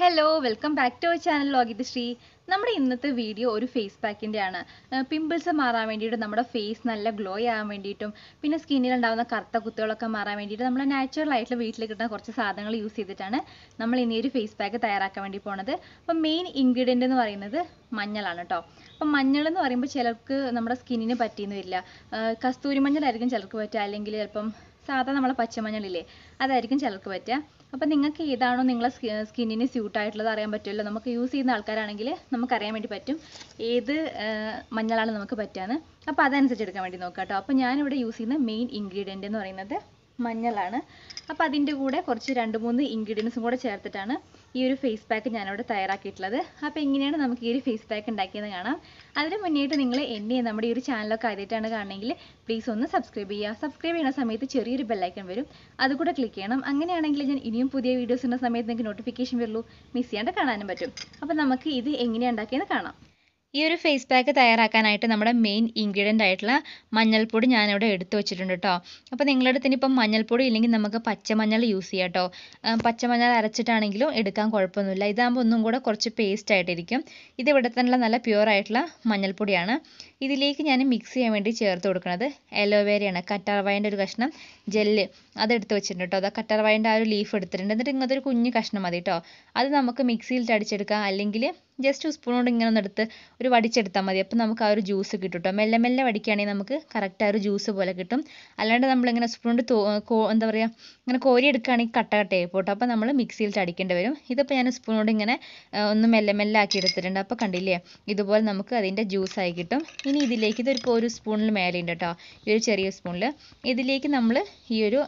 hello welcome back to our channel Lokith Sree നമ്മുടെ ഇന്നത്തെ video ഒരു ഫേസ് പാക്കിൻ്റെ ആണ് പിമ്പിൾസ് മാറാൻ വേണ്ടിയിട്ട് നമ്മുടെ ഫേസ് നല്ല ഗ്ലോ ആകാൻ വേണ്ടിയിട്ടും പിന്നെ സ്കിന്നിൽ ഉണ്ടാകുന്ന കറുത്ത കുത്തുകളൊക്കെ മാറാൻ വേണ്ടിയിട്ട് നമ്മൾ നാച്ചുറൽ ആയിട്ടുള്ള വീട്ടിൽ കിട്ടുന്ന കുറച്ച് സാധനങ്ങൾ യൂസ് ചെയ്തിട്ടാണ് നമ്മൾ ഇനി ഒരു ഫേസ് പാക്ക് തയ്യാറാക്കാൻ വേണ്ടി പോണത് അപ്പം മെയിൻ ഇൻഗ്രീഡിയൻ്റ് എന്ന് പറയുന്നത് മഞ്ഞളാണ് കേട്ടോ അപ്പം മഞ്ഞൾ എന്ന് പറയുമ്പോൾ ചിലർക്ക് നമ്മുടെ സ്കിന്നിന് പറ്റിയെന്ന് വരില്ല കസ്തൂരി മഞ്ഞളായിരിക്കും ചിലർക്ക് പറ്റുക അല്ലെങ്കിൽ ചിലപ്പം സാധാ നമ്മളെ പച്ചമഞ്ഞളില്ലേ അതായിരിക്കും ചിലർക്ക് പറ്റുക അപ്പോൾ നിങ്ങൾക്ക് ഏതാണോ നിങ്ങളെ സ്കിന്നിന് സ്യൂട്ടായിട്ടുള്ളത് അറിയാൻ പറ്റുമല്ലോ നമുക്ക് യൂസ് ചെയ്യുന്ന ആൾക്കാരാണെങ്കിൽ നമുക്കറിയാൻ വേണ്ടി പറ്റും ഏത് മഞ്ഞളാണ് നമുക്ക് പറ്റാന്ന് അപ്പോൾ അതനുസരിച്ച് എടുക്കാൻ വേണ്ടി നോക്കാം കേട്ടോ അപ്പോൾ ഞാനിവിടെ യൂസ് ചെയ്യുന്ന മെയിൻ ഇൻഗ്രീഡിയൻ്റ് എന്ന് പറയുന്നത് മഞ്ഞളാണ് അപ്പോൾ അതിൻ്റെ കൂടെ കുറച്ച് രണ്ട് മൂന്ന് ഇൻഗ്രീഡിയൻസും കൂടെ ചേർത്തിട്ടാണ് ഈ ഒരു ഫേസ് പാക്ക് ഞാനിവിടെ തയ്യാറാക്കിയിട്ടുള്ളത് അപ്പോൾ എങ്ങനെയാണ് നമുക്ക് ഈ ഒരു ഫേസ് പാക്ക് ഉണ്ടാക്കിയെന്ന് കാണാം അതിന് മുന്നേയിട്ട് നിങ്ങൾ എന്നെ നമ്മുടെ ഈ ഒരു ചാനലൊക്കെ ആദ്യമായിട്ടാണ് കാണണമെങ്കിൽ പ്ലീസ് ഒന്ന് സബ്സ്ക്രൈബ് ചെയ്യുക സബ്സ്ക്രൈബ് ചെയ്യുന്ന സമയത്ത് ചെറിയൊരു ബെല്ലൈക്കൺ വരും അതുകൂടെ ക്ലിക്ക് ചെയ്യണം അങ്ങനെയാണെങ്കിൽ ഞാൻ ഇനിയും പുതിയ വീഡിയോസ് വീഡിയോസിൻ്റെ സമയത്ത് നിങ്ങൾക്ക് നോട്ടിഫിക്കേഷൻ വരുള്ളൂ മിസ് ചെയ്യാണ്ട് കാണാനും പറ്റും അപ്പോൾ നമുക്ക് ഇത് എങ്ങനെയാണ് ഉണ്ടാക്കിയെന്ന് കാണാം ഈ ഒരു ഫേസ് പാക്ക് തയ്യാറാക്കാനായിട്ട് നമ്മുടെ മെയിൻ ഇൻഗ്രീഡിയൻ്റ് ആയിട്ടുള്ള മഞ്ഞൾപ്പൊടി ഞാനിവിടെ എടുത്തു വെച്ചിട്ടുണ്ട് കേട്ടോ അപ്പോൾ നിങ്ങളുടെ അടുത്ത് ഇനിയിപ്പം മഞ്ഞൾപ്പൊടി ഇല്ലെങ്കിൽ നമുക്ക് പച്ചമഞ്ഞൾ യൂസ് ചെയ്യാം കേട്ടോ പച്ചമഞ്ഞൾ അരച്ചിട്ടാണെങ്കിലും എടുക്കാൻ കുഴപ്പമൊന്നുമില്ല ഇതാകുമ്പോൾ ഒന്നും കൂടെ കുറച്ച് പേസ്റ്റ് ആയിട്ടിരിക്കും ഇത് ഇവിടെ തന്നെയുള്ള നല്ല പ്യുവർ ആയിട്ടുള്ള മഞ്ഞൾപ്പൊടിയാണ് ഇതിലേക്ക് ഞാൻ മിക്സ് ചെയ്യാൻ വേണ്ടി ചേർത്ത് കൊടുക്കുന്നത് അലോവേരയാണ് കറ്റാർവായൻ്റെ ഒരു കഷ്ണം ജെല്ല് അതെടുത്ത് വെച്ചിട്ടുണ്ട് കേട്ടോ അത് കറ്റാർവായൻ്റെ ആ ഒരു ലീഫ് എടുത്തിട്ടുണ്ട് എന്നിട്ട് ഇങ്ങനത്തെ ഒരു കുഞ്ഞ് കഷ്ണം മതി കേട്ടോ അത് നമുക്ക് മിക്സിയിലിട്ട് അടിച്ചെടുക്കാം അല്ലെങ്കിൽ ജസ്റ്റ് സ്പൂൺ കൊണ്ട് ഇങ്ങനെ ഒന്ന് എടുത്ത് ഒരു വടിച്ചെടുത്താൽ മതി അപ്പം നമുക്ക് ആ ഒരു ജ്യൂസ് കിട്ടും കേട്ടോ മെല്ലെ മെല്ലെ വടിക്കുകയാണെങ്കിൽ നമുക്ക് കറക്റ്റ് ആ ഒരു ജ്യൂസ് പോലെ കിട്ടും അല്ലാണ്ട് നമ്മളിങ്ങനെ സ്പൂൺ കൊണ്ട് എന്താ പറയുക ഇങ്ങനെ കോരി എടുക്കുകയാണെങ്കിൽ കട്ട കട്ടയായി പോട്ടോ അപ്പോൾ നമ്മൾ മിക്സിയിൽ അടിക്കേണ്ടി വരും ഇതിപ്പോൾ ഞാൻ സ്പൂൺ കൊണ്ട് ഇങ്ങനെ ഒന്ന് മെല്ലെ മെല്ലെ ആക്കി എടുത്തിട്ടുണ്ട് അപ്പോൾ കണ്ടില്ലേ ഇതുപോലെ നമുക്ക് അതിൻ്റെ ജ്യൂസായി കിട്ടും ഇനി ഇതിലേക്ക് ഇതൊരു ഒരു സ്പൂണിൽ മേലെയുണ്ട് കേട്ടോ ഈ ഒരു ചെറിയ സ്പൂണിൽ ഇതിലേക്ക് നമ്മൾ ഈ ഒരു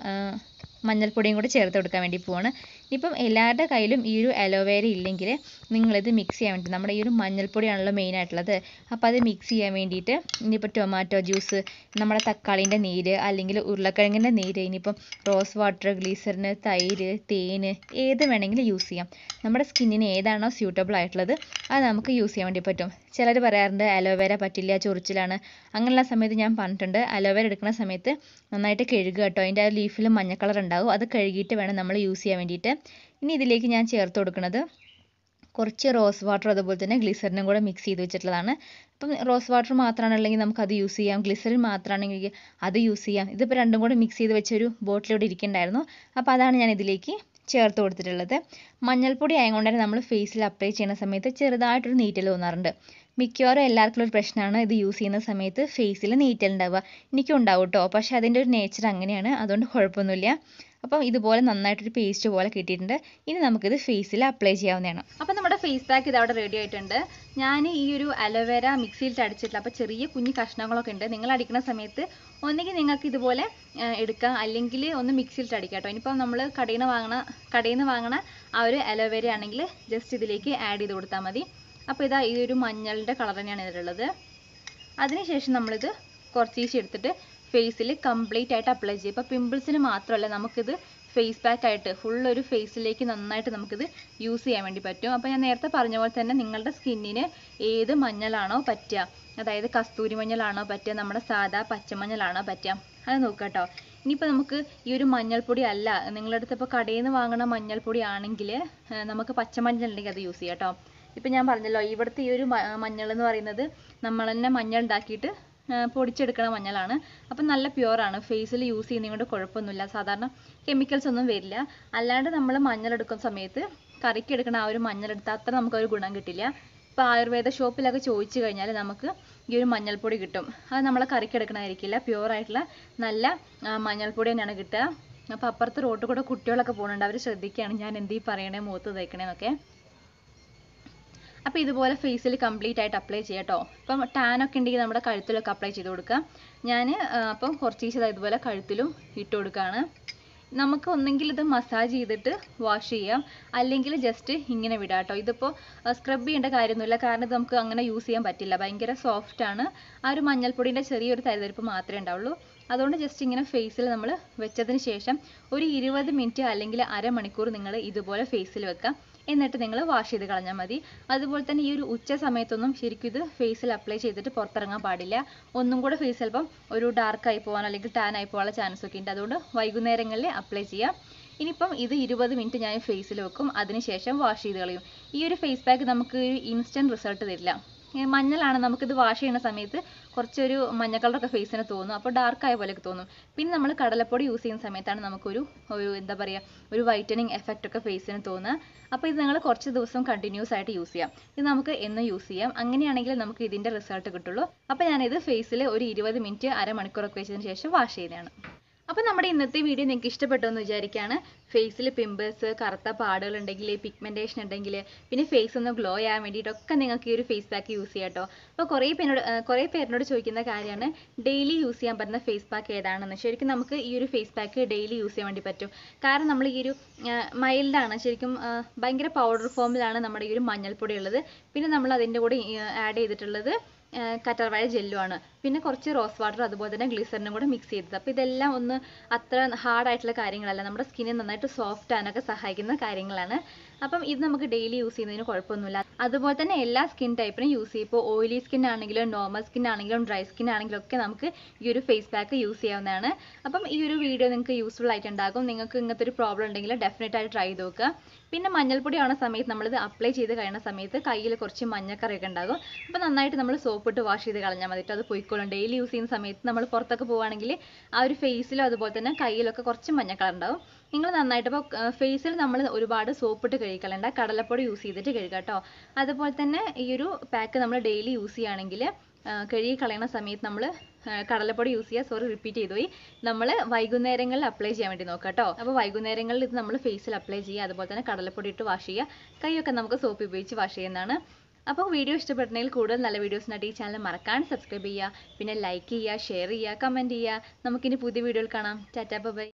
മഞ്ഞൾപ്പൊടിയും കൂടി ചേർത്ത് കൊടുക്കാൻ വേണ്ടി പോവാണ് ഇനിയിപ്പം എല്ലാവരുടെ കയ്യിലും ഈ ഒരു അലോവേര ഇല്ലെങ്കിൽ നിങ്ങളിത് മിക്സ് ചെയ്യാൻ വേണ്ടി നമ്മുടെ ഈ ഒരു മഞ്ഞൾപ്പൊടിയാണല്ലോ മെയിൻ ആയിട്ടുള്ളത് അപ്പോൾ അത് മിക്സ് ചെയ്യാൻ വേണ്ടിയിട്ട് ഇനിയിപ്പോൾ ടൊമാറ്റോ ജ്യൂസ് നമ്മുടെ തക്കാളീൻ്റെ നീര് അല്ലെങ്കിൽ ഉരുളക്കിഴങ്ങിൻ്റെ നീര് ഇനിയിപ്പം റോസ് വാട്ടർ ഗ്ലീസറിന് തൈര് തേന് ഏത് വേണമെങ്കിലും യൂസ് ചെയ്യാം നമ്മുടെ സ്കിന്നിന് ഏതാണോ സ്യൂട്ടബിൾ ആയിട്ടുള്ളത് അത് നമുക്ക് യൂസ് ചെയ്യാൻ വേണ്ടി പറ്റും ചിലർ പറയാറുണ്ട് അലോവേര പറ്റില്ല ചൊറിച്ചിലാണ് അങ്ങനെയുള്ള സമയത്ത് ഞാൻ പറഞ്ഞിട്ടുണ്ട് അലോവേര എടുക്കുന്ന സമയത്ത് നന്നായിട്ട് കഴുകുക കേട്ടോ അതിൻ്റെ ആ ലീഫിൽ മഞ്ഞ കളർ ഉണ്ടാവും ഉണ്ടാകും അത് കഴുകിയിട്ട് വേണം നമ്മൾ യൂസ് ചെയ്യാൻ വേണ്ടിയിട്ട് ഇനി ഇതിലേക്ക് ഞാൻ ചേർത്ത് കൊടുക്കുന്നത് കുറച്ച് റോസ് വാട്ടർ അതുപോലെ തന്നെ ഗ്ലിസറിനും കൂടെ മിക്സ് ചെയ്ത് വെച്ചിട്ടുള്ളതാണ് അപ്പം റോസ് വാട്ടർ മാത്രമാണ് ഉള്ളെങ്കിൽ നമുക്ക് അത് യൂസ് ചെയ്യാം ഗ്ലിസറിൻ മാത്രമാണെങ്കിൽ അത് യൂസ് ചെയ്യാം ഇതിപ്പോൾ രണ്ടും കൂടെ മിക്സ് ചെയ്ത് വെച്ചൊരു ബോട്ടിലൂടെ ഇരിക്കുന്നുണ്ടായിരുന്നു അപ്പോൾ അതാണ് ഞാൻ ഇതിലേക്ക് ചേർത്ത് കൊടുത്തിട്ടുള്ളത് മഞ്ഞൾപ്പൊടി ആയതുകൊണ്ട് തന്നെ നമ്മൾ ഫേസിൽ അപ്ലൈ ചെയ്യുന്ന സമയത്ത് ചെറുതായിട്ടൊരു നീറ്റൽ തോന്നാറുണ്ട് മിക്കവാറും എല്ലാവർക്കും ഒരു പ്രശ്നമാണ് ഇത് യൂസ് ചെയ്യുന്ന സമയത്ത് ഫേസിൽ ഉണ്ടാവുക എനിക്കും ഉണ്ടാവും കേട്ടോ പക്ഷേ അതിൻ്റെ ഒരു നേച്ചർ അങ്ങനെയാണ് അതുകൊണ്ട് കുഴപ്പമൊന്നുമില്ല അപ്പം ഇതുപോലെ നന്നായിട്ടൊരു പേസ്റ്റ് പോലെ കിട്ടിയിട്ടുണ്ട് ഇനി നമുക്കിത് ഫേസിൽ അപ്ലൈ ചെയ്യാവുന്നതാണ് അപ്പം നമ്മുടെ ഫേസ് പാക്ക് ഇതവിടെ റെഡി ആയിട്ടുണ്ട് ഞാൻ ഈ ഒരു അലോവേര മിക്സിയിലിട്ട് അടിച്ചിട്ടില്ല അപ്പോൾ ചെറിയ കുഞ്ഞു കഷ്ണങ്ങളൊക്കെ ഉണ്ട് നിങ്ങൾ അടിക്കുന്ന സമയത്ത് ഒന്നെങ്കിൽ നിങ്ങൾക്ക് ഇതുപോലെ എടുക്കാം അല്ലെങ്കിൽ ഒന്ന് മിക്സിയിലിട്ട് അടിക്കാം കേട്ടോ ഇനിയിപ്പം നമ്മൾ കടയിൽ നിന്ന് വാങ്ങണ കടയിൽ നിന്ന് വാങ്ങണ ആ ഒരു അലോവേര ആണെങ്കിൽ ജസ്റ്റ് ഇതിലേക്ക് ആഡ് ചെയ്ത് കൊടുത്താൽ മതി അപ്പോൾ ഇതാ ഈ ഒരു മഞ്ഞളുടെ കളർ തന്നെയാണ് ഇതിലുള്ളത് അതിനുശേഷം നമ്മളിത് കുറച്ച് ഈശി എടുത്തിട്ട് ഫേസിൽ കംപ്ലീറ്റ് ആയിട്ട് അപ്ലൈ ചെയ്യും ഇപ്പോൾ പിമ്പിൾസിന് മാത്രമല്ല നമുക്കിത് ഫേസ് പാക്ക് ആയിട്ട് ഫുൾ ഒരു ഫേസിലേക്ക് നന്നായിട്ട് നമുക്കിത് യൂസ് ചെയ്യാൻ വേണ്ടി പറ്റും അപ്പോൾ ഞാൻ നേരത്തെ പറഞ്ഞ പോലെ തന്നെ നിങ്ങളുടെ സ്കിന്നിന് ഏത് മഞ്ഞളാണോ പറ്റുക അതായത് കസ്തൂരി മഞ്ഞളാണോ പറ്റുക നമ്മുടെ സാധാ പച്ചമഞ്ഞളാണോ പറ്റുക അത് നോക്കുക കേട്ടോ ഇനിയിപ്പോൾ നമുക്ക് ഈ ഒരു മഞ്ഞൾപ്പൊടി അല്ല നിങ്ങളുടെ അടുത്ത് ഇപ്പോൾ കടയിൽ നിന്ന് വാങ്ങുന്ന മഞ്ഞൾപ്പൊടി ആണെങ്കിൽ നമുക്ക് പച്ചമഞ്ഞൾ ഉണ്ടെങ്കിൽ അത് യൂസ് ചെയ്യാം കേട്ടോ ഇപ്പം ഞാൻ പറഞ്ഞല്ലോ ഇവിടുത്തെ ഈ ഒരു മഞ്ഞൾ എന്ന് പറയുന്നത് നമ്മൾ തന്നെ മഞ്ഞൾ ഉണ്ടാക്കിയിട്ട് പൊടിച്ചെടുക്കണ മഞ്ഞളാണ് അപ്പം നല്ല പ്യുവറാണ് ഫേസിൽ യൂസ് ചെയ്യുന്നതുകൊണ്ട് കുഴപ്പമൊന്നുമില്ല സാധാരണ കെമിക്കൽസ് ഒന്നും വരില്ല അല്ലാണ്ട് നമ്മൾ മഞ്ഞൾ എടുക്കുന്ന സമയത്ത് കറിക്ക് ആ ഒരു മഞ്ഞളെടുത്ത് അത്ര ഒരു ഗുണം കിട്ടില്ല ഇപ്പോൾ ആയുർവേദ ഷോപ്പിലൊക്കെ ചോദിച്ചു കഴിഞ്ഞാൽ നമുക്ക് ഈ ഒരു മഞ്ഞൾപ്പൊടി കിട്ടും അത് നമ്മളെ കറിക്ക് എടുക്കണമായിരിക്കില്ല ആയിട്ടുള്ള നല്ല മഞ്ഞൾപ്പൊടി തന്നെയാണ് കിട്ടുക അപ്പോൾ അപ്പുറത്ത് റോട്ടിൽ കൂടെ കുട്ടികളൊക്കെ പോകുന്നുണ്ട് അവർ ശ്രദ്ധിക്കുകയാണ് ഞാൻ എന്തീ പറയണേ മുഖത്ത് തേക്കണേന്നൊക്കെ അപ്പോൾ ഇതുപോലെ ഫേസിൽ കംപ്ലീറ്റ് ആയിട്ട് അപ്ലൈ ചെയ്യാട്ടോ കേട്ടോ ടാൻ ഒക്കെ ഉണ്ടെങ്കിൽ നമ്മുടെ കഴുത്തിലൊക്കെ അപ്ലൈ ചെയ്ത് കൊടുക്കുക ഞാൻ അപ്പം ദിവസം ഇതുപോലെ കഴുത്തിലും ഇട്ട് കൊടുക്കുകയാണ് നമുക്ക് ഒന്നെങ്കിൽ ഇത് മസാജ് ചെയ്തിട്ട് വാഷ് ചെയ്യാം അല്ലെങ്കിൽ ജസ്റ്റ് ഇങ്ങനെ വിടാം കേട്ടോ ഇതിപ്പോൾ സ്ക്രബ് ചെയ്യേണ്ട കാര്യമൊന്നുമില്ല കാരണം ഇത് നമുക്ക് അങ്ങനെ യൂസ് ചെയ്യാൻ പറ്റില്ല ഭയങ്കര സോഫ്റ്റ് ആണ് ആ ഒരു മഞ്ഞൾപ്പൊടിൻ്റെ ചെറിയൊരു തരിതരിപ്പ് മാത്രമേ ഉണ്ടാവുള്ളൂ അതുകൊണ്ട് ജസ്റ്റ് ഇങ്ങനെ ഫേസിൽ നമ്മൾ വെച്ചതിന് ശേഷം ഒരു ഇരുപത് മിനിറ്റ് അല്ലെങ്കിൽ അരമണിക്കൂർ നിങ്ങൾ ഇതുപോലെ ഫേസിൽ വെക്കുക എന്നിട്ട് നിങ്ങൾ വാഷ് ചെയ്ത് കളഞ്ഞാൽ മതി അതുപോലെ തന്നെ ഈ ഒരു ഉച്ച സമയത്തൊന്നും ശരിക്കും ഇത് ഫേസിൽ അപ്ലൈ ചെയ്തിട്ട് പുറത്തിറങ്ങാൻ പാടില്ല ഒന്നും കൂടെ ഫേസ് ചിലപ്പം ഒരു ഡാർക്കായി പോകാൻ അല്ലെങ്കിൽ ടാൻ ആയി പോകാനുള്ള ചാൻസ് ഒക്കെ ഉണ്ട് അതുകൊണ്ട് വൈകുന്നേരങ്ങളിൽ അപ്ലൈ ചെയ്യാം ഇനിയിപ്പം ഇത് ഇരുപത് മിനിറ്റ് ഞാൻ ഫേസിൽ വെക്കും അതിനുശേഷം വാഷ് ചെയ്ത് കളയും ഈ ഒരു ഫേസ് പാക്ക് നമുക്ക് ഇൻസ്റ്റൻറ്റ് റിസൾട്ട് തരില്ല മഞ്ഞളാണ് നമുക്കിത് വാഷ് ചെയ്യുന്ന സമയത്ത് കുറച്ചൊരു മഞ്ഞ കളറൊക്കെ ഫേസിന് തോന്നും അപ്പോൾ ഡാർക്കായ പോലെയൊക്കെ തോന്നും പിന്നെ നമ്മൾ കടലപ്പൊടി യൂസ് ചെയ്യുന്ന സമയത്താണ് നമുക്കൊരു ഒരു എന്താ പറയുക ഒരു വൈറ്റനിങ് എഫക്റ്റ് ഒക്കെ ഫേസിന് തോന്നുക അപ്പോൾ ഇത് നിങ്ങൾ കുറച്ച് ദിവസം കണ്ടിന്യൂസ് ആയിട്ട് യൂസ് ചെയ്യാം ഇത് നമുക്ക് എന്നും യൂസ് ചെയ്യാം അങ്ങനെയാണെങ്കിൽ നമുക്ക് ഇതിൻ്റെ റിസൾട്ട് കിട്ടുള്ളൂ അപ്പോൾ ഞാനിത് ഫേസിൽ ഒരു ഇരുപത് മിനിറ്റ് അരമണിക്കൂറൊക്കെ വെച്ചതിന് ശേഷം വാഷ് ചെയ്തതാണ് അപ്പോൾ നമ്മുടെ ഇന്നത്തെ വീഡിയോ നിങ്ങൾക്ക് ഇഷ്ടപ്പെട്ടു എന്ന് വിചാരിക്കുകയാണ് ഫേസിൽ പിമ്പിൾസ് കറുത്ത പാടുകൾ ഉണ്ടെങ്കിൽ പിഗ്മെൻറ്റേഷൻ ഉണ്ടെങ്കിൽ പിന്നെ ഫേസ് ഒന്ന് ഗ്ലോ ചെയ്യാൻ വേണ്ടിയിട്ടൊക്കെ നിങ്ങൾക്ക് ഈ ഒരു ഫേസ് പാക്ക് യൂസ് ചെയ്യാം കേട്ടോ അപ്പോൾ കുറേ പേരോട് കുറേ പേരിനോട് ചോദിക്കുന്ന കാര്യമാണ് ഡെയിലി യൂസ് ചെയ്യാൻ പറ്റുന്ന ഫേസ് പാക്ക് ഏതാണെന്ന് ശരിക്കും നമുക്ക് ഈ ഒരു ഫേസ് പാക്ക് ഡെയിലി യൂസ് ചെയ്യാൻ വേണ്ടി പറ്റും കാരണം നമ്മൾ ഈ ഒരു മൈൽഡാണ് ശരിക്കും ഭയങ്കര പൗഡർ ഫോമിലാണ് നമ്മുടെ ഈ ഒരു മഞ്ഞൾപ്പൊടി ഉള്ളത് പിന്നെ നമ്മൾ അതിൻ്റെ കൂടെ ആഡ് ചെയ്തിട്ടുള്ളത് കറ്റാർവാഴ ജെല്ലുമാണ് പിന്നെ കുറച്ച് റോസ് വാട്ടർ അതുപോലെ തന്നെ ഗ്ലിസറിനും കൂടെ മിക്സ് ചെയ്തത് അപ്പോൾ ഇതെല്ലാം ഒന്ന് അത്ര ഹാർഡായിട്ടുള്ള കാര്യങ്ങളല്ല നമ്മുടെ സ്കിന്നെ നന്നായിട്ട് സോഫ്റ്റ് ആകാനൊക്കെ സഹായിക്കുന്ന കാര്യങ്ങളാണ് അപ്പം ഇത് നമുക്ക് ഡെയിലി യൂസ് ചെയ്യുന്നതിന് കുഴപ്പമൊന്നുമില്ല അതുപോലെ തന്നെ എല്ലാ സ്കിൻ ടൈപ്പിനും യൂസ് ചെയ്യും ഇപ്പോൾ ഓയിലി സ്കിൻ ആണെങ്കിലും നോർമൽ സ്കിൻ ആണെങ്കിലും ഡ്രൈ സ്കിൻ ആണെങ്കിലും ഒക്കെ നമുക്ക് ഈ ഒരു ഫേസ് പാക്ക് യൂസ് ചെയ്യാവുന്നതാണ് അപ്പം ഈ ഒരു വീഡിയോ നിങ്ങൾക്ക് യൂസ്ഫുൾ ഉണ്ടാകും നിങ്ങൾക്ക് ഇങ്ങനത്തെ ഒരു പ്രോബ്ലം ഉണ്ടെങ്കിൽ ഡെഫിനറ്റ് ആയിട്ട് ട്രൈ ചെയ്ത് നോക്കുക പിന്നെ മഞ്ഞൾപ്പൊടി ആവുന്ന സമയത്ത് നമ്മളിത് അപ്ലൈ ചെയ്ത് കഴിയുന്ന സമയത്ത് കയ്യിൽ കുറച്ച് മഞ്ഞക്കറിയൊക്കെ ഉണ്ടാകും അപ്പോൾ നന്നായിട്ട് നമ്മൾ സോപ്പിട്ട് വാഷ് ചെയ്ത് കളഞ്ഞാൽ മതിയിട്ട് അത് പൊയ്ക്കോളും ഡെയിലി യൂസ് ചെയ്യുന്ന സമയത്ത് നമ്മൾ പുറത്തൊക്കെ പോവുകയാണെങ്കിൽ ആ ഒരു ഫേസിലും അതുപോലെ തന്നെ കയ്യിലൊക്കെ കുറച്ച് മഞ്ഞ കളർ ഉണ്ടാവും നിങ്ങൾ നന്നായിട്ട് ഇപ്പോൾ ഫേസിൽ നമ്മൾ ഒരുപാട് സോപ്പിട്ട് കഴുകലുണ്ട് കടലപ്പൊടി യൂസ് ചെയ്തിട്ട് കഴുകുക കേട്ടോ അതുപോലെ തന്നെ ഈ ഒരു പാക്ക് നമ്മൾ ഡെയിലി യൂസ് ചെയ്യുകയാണെങ്കിൽ കഴുകി കളയണ സമയത്ത് നമ്മൾ കടലപ്പൊടി യൂസ് ചെയ്യുക സോറി റിപ്പീറ്റ് ചെയ്തു പോയി നമ്മൾ വൈകുന്നേരങ്ങളിൽ അപ്ലൈ ചെയ്യാൻ വേണ്ടി നോക്കുക കേട്ടോ അപ്പോൾ വൈകുന്നേരങ്ങളിൽ ഇത് നമ്മൾ ഫേസിൽ അപ്ലൈ ചെയ്യുക അതുപോലെ തന്നെ കടലപ്പൊടി ഇട്ട് വാഷ് ചെയ്യുക കൈയൊക്കെ നമുക്ക് സോപ്പ് ഉപയോഗിച്ച് വാഷ് ചെയ്യുന്നതാണ് അപ്പോൾ വീഡിയോ ഇഷ്ടപ്പെട്ടെങ്കിൽ കൂടുതൽ നല്ല വീഡിയോസ് വീഡിയോസിനായിട്ട് ഈ ചാനൽ മറക്കാൻ സബ്സ്ക്രൈബ് ചെയ്യുക പിന്നെ ലൈക്ക് ചെയ്യുക ഷെയർ ചെയ്യുക കമൻറ്റ് ചെയ്യുക നമുക്കിനി പുതിയ വീഡിയോയിൽ കാണാം ടാറ്റാ ബൈ